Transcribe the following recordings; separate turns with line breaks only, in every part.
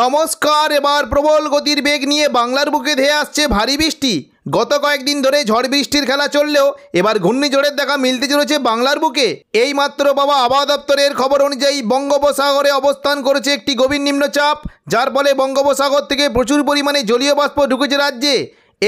নমস্কার এবার প্রবল গতির বেগ নিয়ে বাংলার বুকে ধেয়ে আসছে ভারী বৃষ্টি গত কয়েকদিন ধরে ঝড় বৃষ্টির খেলা চললেও এবার ঘূর্ণিঝড়ের দেখা মিলতে চলেছে বাংলার বুকে এই মাত্র বাবা আবহাওয়া দপ্তরের খবর অনুযায়ী বঙ্গোপসাগরে অবস্থান করেছে একটি গভীর নিম্নচাপ যার ফলে বঙ্গোপসাগর থেকে প্রচুর পরিমাণে জলীয় বাষ্প ঢুকেছে রাজ্যে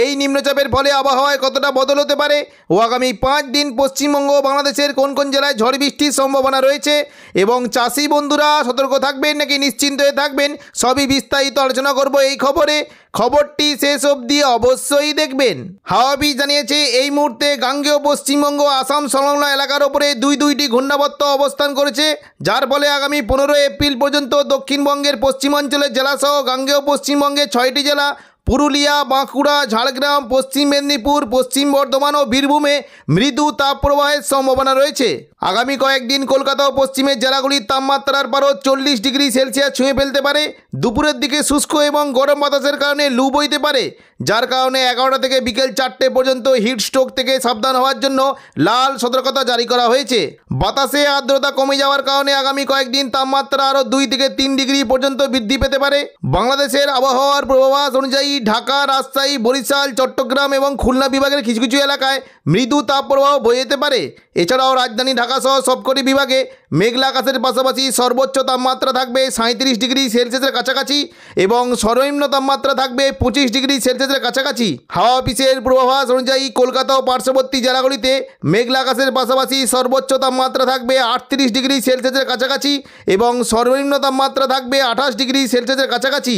এই নিম্নচাপের ফলে আবহাওয়ায় কতটা বদল হতে পারে ও আগামী পাঁচ দিন পশ্চিমবঙ্গ ও বাংলাদেশের কোন কোন জেলায় ঝড় বৃষ্টির সম্ভাবনা রয়েছে এবং চাষি বন্ধুরা সতর্ক থাকবেন নাকি নিশ্চিন্ত হয়ে থাকবেন সবই বিস্তারিত আলোচনা করব এই খবরে খবরটি শেষ অবধি অবশ্যই দেখবেন হাওয়াবি জানিয়েছে এই মুহূর্তে গাঙ্গেয় পশ্চিমবঙ্গ আসাম সংলগ্ন এলাকার ওপরে দুই দুইটি ঘূর্ণাবর্ত অবস্থান করেছে যার ফলে আগামী পনেরো এপ্রিল পর্যন্ত দক্ষিণবঙ্গের পশ্চিমাঞ্চলের জেলাসহ গাঙ্গেয় পশ্চিমবঙ্গের ছয়টি জেলা পুরুলিয়া বাঁকুড়া ঝাড়গ্রাম পশ্চিম মেদিনীপুর পশ্চিম বর্ধমান ও বীরভূমে মৃদু তাপপ্রবাহের সম্ভাবনা রয়েছে আগামী কয়েকদিন কলকাতা ও পশ্চিমের জেলাগুলির তাপমাত্রার পারও চল্লিশ ডিগ্রি সেলসিয়াস ছুঁয়ে ফেলতে পারে দুপুরের দিকে শুষ্ক এবং গরম বাতাসের কারণে লু বইতে পারে যার কারণে এগারোটা থেকে বিকেল চারটে পর্যন্ত হিট স্ট্রোক থেকে সাবধান হওয়ার জন্য লাল সতর্কতা জারি করা হয়েছে বাতাসে আর্দ্রতা কমে যাওয়ার কারণে আগামী কয়েকদিন তাপমাত্রা আরও দুই থেকে তিন ডিগ্রি পর্যন্ত বৃদ্ধি পেতে পারে বাংলাদেশের আবহাওয়ার পূর্বাভাস অনুযায়ী ঢাকা রাজশাহী বরিশাল চট্টগ্রাম এবং খুলনা বিভাগের কিছু কিছু এলাকায় মৃদু তাপপ্রবাহ বয়ে যেতে পারে এছাড়াও রাজধানী ঢাকাসহ সবকটি বিভাগে মেঘলা আকাশের পাশাপাশি সর্বোচ্চ তাপমাত্রা থাকবে সাঁত্রিশ ডিগ্রি সেলসিয়াসের কাছাকাছি এবং সর্বনিম্ন তাপমাত্রা থাকবে পঁচিশ ডিগ্রি সেলসিয়াসের কাছাকাছি হাওয়া অফিসের পূর্বাভাস অনুযায়ী কলকাতা ও পার্শ্ববর্তী জেলাগুলিতে মেঘলা আকাশের পাশাপাশি সর্বোচ্চ তাপমাত্রা থাকবে আটত্রিশ ডিগ্রি সেলসিয়াসের কাছাকাছি এবং সর্বনিম্ন তাপমাত্রা থাকবে আঠাশ ডিগ্রি সেলসিয়াসের কাছাকাছি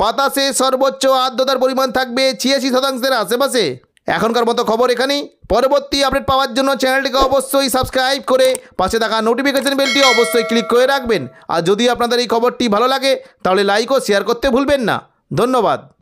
বাতাসে সর্বোচ্চ আর্দ্র আর্দ্রতার পরিমাণ থাকবে ছিয়াশি শতাংশের আশেপাশে এখনকার মতো খবর এখানেই পরবর্তী আপডেট পাওয়ার জন্য চ্যানেলটিকে অবশ্যই সাবস্ক্রাইব করে পাশে থাকা নোটিফিকেশান বেলটি অবশ্যই ক্লিক করে রাখবেন আর যদি আপনাদের এই খবরটি ভালো লাগে তাহলে লাইক ও শেয়ার করতে ভুলবেন না ধন্যবাদ